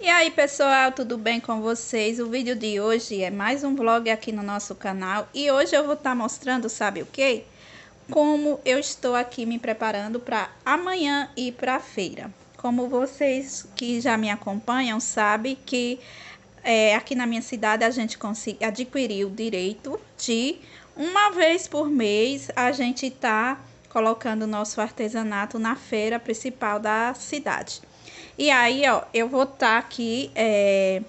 E aí pessoal, tudo bem com vocês? O vídeo de hoje é mais um vlog aqui no nosso canal e hoje eu vou estar tá mostrando, sabe o que? Como eu estou aqui me preparando para amanhã e para feira. Como vocês que já me acompanham sabem que é, aqui na minha cidade a gente adquiriu o direito de uma vez por mês a gente tá colocando nosso artesanato na feira principal da cidade. E aí, ó, eu vou estar tá aqui é,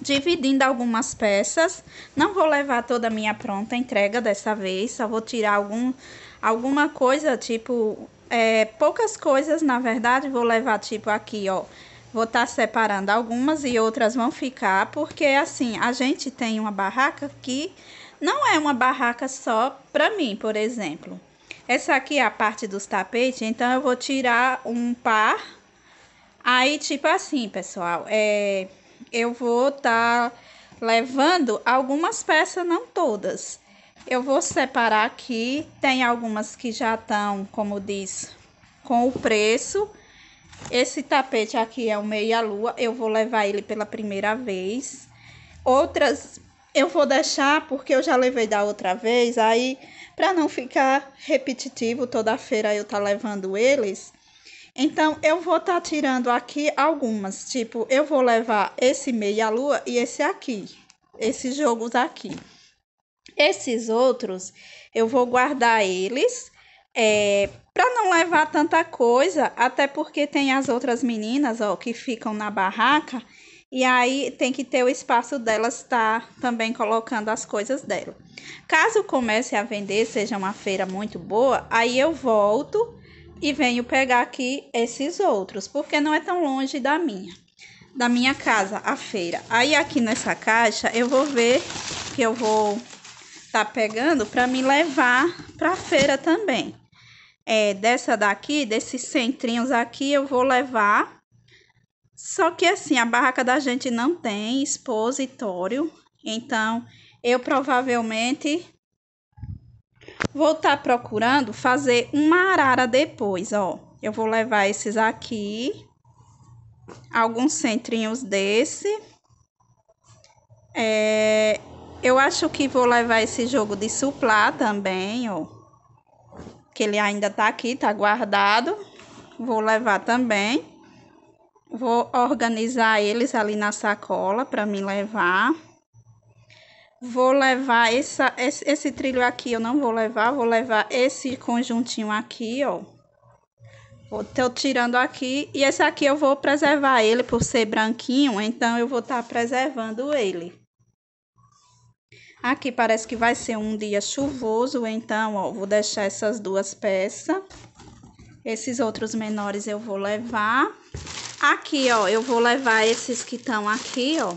dividindo algumas peças. Não vou levar toda a minha pronta entrega dessa vez, só vou tirar algum, alguma coisa, tipo, é, poucas coisas, na verdade, vou levar, tipo, aqui, ó Vou estar tá separando algumas e outras vão ficar, porque assim, a gente tem uma barraca que não é uma barraca só para mim, por exemplo. Essa aqui é a parte dos tapetes, então eu vou tirar um par. Aí, tipo assim, pessoal, é, eu vou estar tá levando algumas peças, não todas. Eu vou separar aqui, tem algumas que já estão, como diz, com o preço esse tapete aqui é o meia-lua, eu vou levar ele pela primeira vez. Outras eu vou deixar porque eu já levei da outra vez, aí para não ficar repetitivo, toda feira eu tá levando eles. Então eu vou tá tirando aqui algumas, tipo, eu vou levar esse meia-lua e esse aqui, esses jogos aqui. Esses outros eu vou guardar eles é, para não levar tanta coisa, até porque tem as outras meninas, ó, que ficam na barraca, e aí tem que ter o espaço delas estar tá também colocando as coisas dela. Caso comece a vender, seja uma feira muito boa, aí eu volto e venho pegar aqui esses outros, porque não é tão longe da minha, da minha casa, a feira. Aí aqui nessa caixa eu vou ver que eu vou tá pegando para me levar para feira também é, dessa daqui, desses centrinhos aqui, eu vou levar. Só que assim, a barraca da gente não tem expositório, então eu provavelmente vou estar tá procurando fazer uma arara depois, ó. Eu vou levar esses aqui, alguns centrinhos desse. É, eu acho que vou levar esse jogo de suplá também, ó que ele ainda tá aqui, tá guardado. Vou levar também. Vou organizar eles ali na sacola para me levar. Vou levar essa, esse, esse trilho aqui, eu não vou levar, vou levar esse conjuntinho aqui, ó. Vou tô tirando aqui. E esse aqui eu vou preservar ele por ser branquinho, então eu vou estar tá preservando ele. Aqui parece que vai ser um dia chuvoso, então, ó, vou deixar essas duas peças. Esses outros menores eu vou levar. Aqui, ó, eu vou levar esses que estão aqui, ó.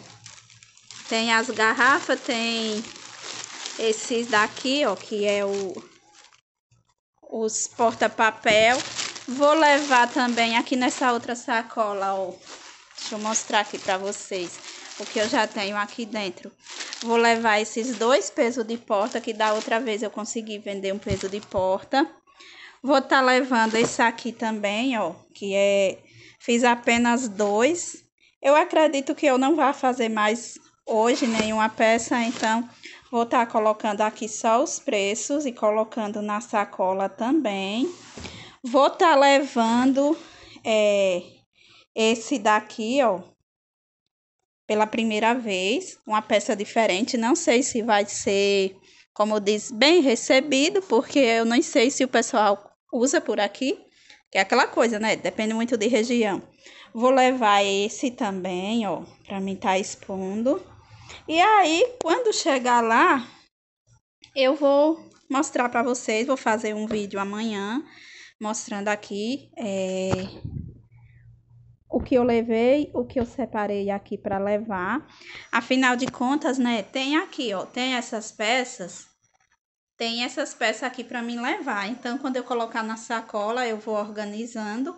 Tem as garrafas, tem esses daqui, ó, que é o os porta-papel. Vou levar também aqui nessa outra sacola, ó. Deixa eu mostrar aqui pra vocês o que eu já tenho aqui dentro. Vou levar esses dois pesos de porta, que da outra vez eu consegui vender um peso de porta. Vou tá levando esse aqui também, ó, que é... Fiz apenas dois. Eu acredito que eu não vá fazer mais hoje nenhuma peça, então... Vou estar tá colocando aqui só os preços e colocando na sacola também. Vou estar tá levando é, esse daqui, ó, pela primeira vez, uma peça diferente. Não sei se vai ser, como diz, bem recebido, porque eu não sei se o pessoal usa por aqui, que é aquela coisa, né? Depende muito de região. Vou levar esse também, ó, para mim tá expondo. E aí, quando chegar lá, eu vou mostrar para vocês, vou fazer um vídeo amanhã mostrando aqui é, o que eu levei, o que eu separei aqui para levar. Afinal de contas, né, tem aqui, ó, tem essas peças, tem essas peças aqui para mim levar. Então, quando eu colocar na sacola, eu vou organizando.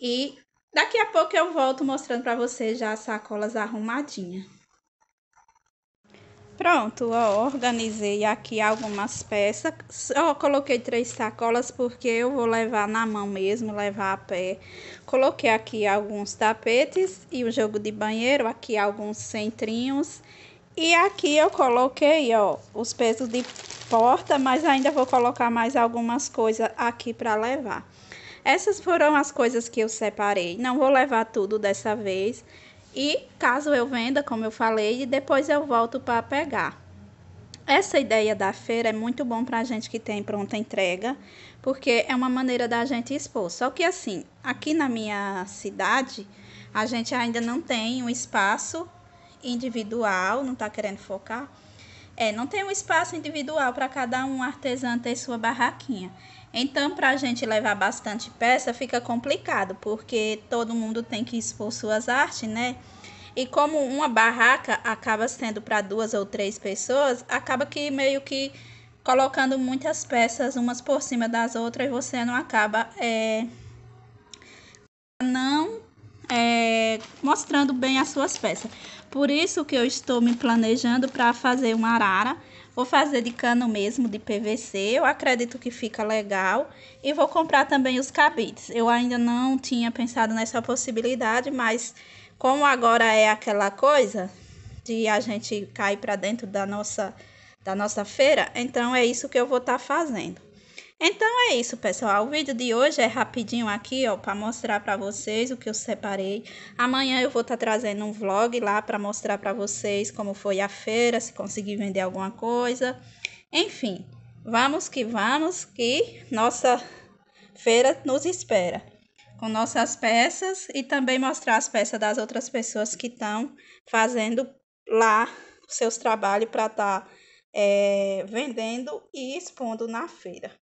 E daqui a pouco eu volto mostrando para vocês já as sacolas arrumadinhas. Pronto, ó, organizei aqui algumas peças. coloquei três sacolas porque eu vou levar na mão mesmo, levar a pé. Coloquei aqui alguns tapetes e o jogo de banheiro, aqui alguns centrinhos. E aqui eu coloquei, ó, os pesos de porta, mas ainda vou colocar mais algumas coisas aqui para levar. Essas foram as coisas que eu separei. Não vou levar tudo dessa vez. E caso eu venda, como eu falei, depois eu volto para pegar. Essa ideia da feira é muito bom para a gente que tem pronta entrega, porque é uma maneira da gente expor. Só que assim, aqui na minha cidade, a gente ainda não tem um espaço individual, não está querendo focar. É, não tem um espaço individual para cada um artesã ter sua barraquinha. Então, para a gente levar bastante peça, fica complicado, porque todo mundo tem que expor suas artes, né? E como uma barraca acaba sendo para duas ou três pessoas, acaba que meio que colocando muitas peças umas por cima das outras, você não acaba é, não é, mostrando bem as suas peças. Por isso que eu estou me planejando para fazer uma arara. Vou fazer de cano mesmo, de PVC. Eu acredito que fica legal. E vou comprar também os cabides. Eu ainda não tinha pensado nessa possibilidade, mas como agora é aquela coisa de a gente cair para dentro da nossa, da nossa feira, então é isso que eu vou estar tá fazendo. Então é isso, pessoal. O vídeo de hoje é rapidinho aqui, ó, para mostrar para vocês o que eu separei. Amanhã eu vou estar tá trazendo um vlog lá para mostrar para vocês como foi a feira, se consegui vender alguma coisa. Enfim, vamos que vamos que nossa feira nos espera com nossas peças e também mostrar as peças das outras pessoas que estão fazendo lá seus trabalhos para estar tá, é, vendendo e expondo na feira.